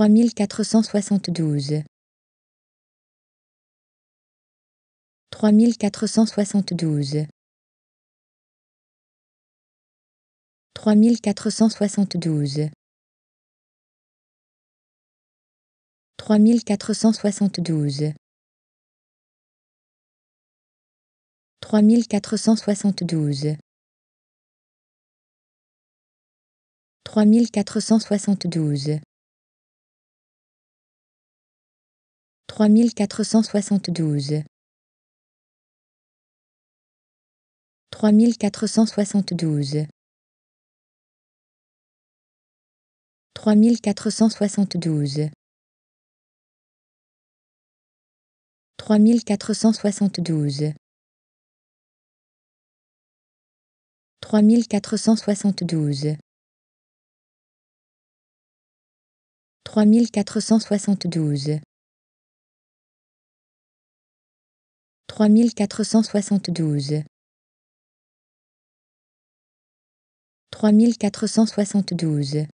trois mille quatre cent soixante douze trois mille quatre cent soixante douze trois mille quatre cent soixante douze trois mille quatre cent soixante douze trois mille quatre cent soixante douze quatre cent soixante-douze trois mille quatre cent soixante-douze trois mille quatre cent soixante-douze trois mille quatre cent soixante-douze trois mille quatre cent soixante-douze trois mille quatre cent soixante-douze trois mille quatre cent soixante-douze trois mille quatre cent soixante-douze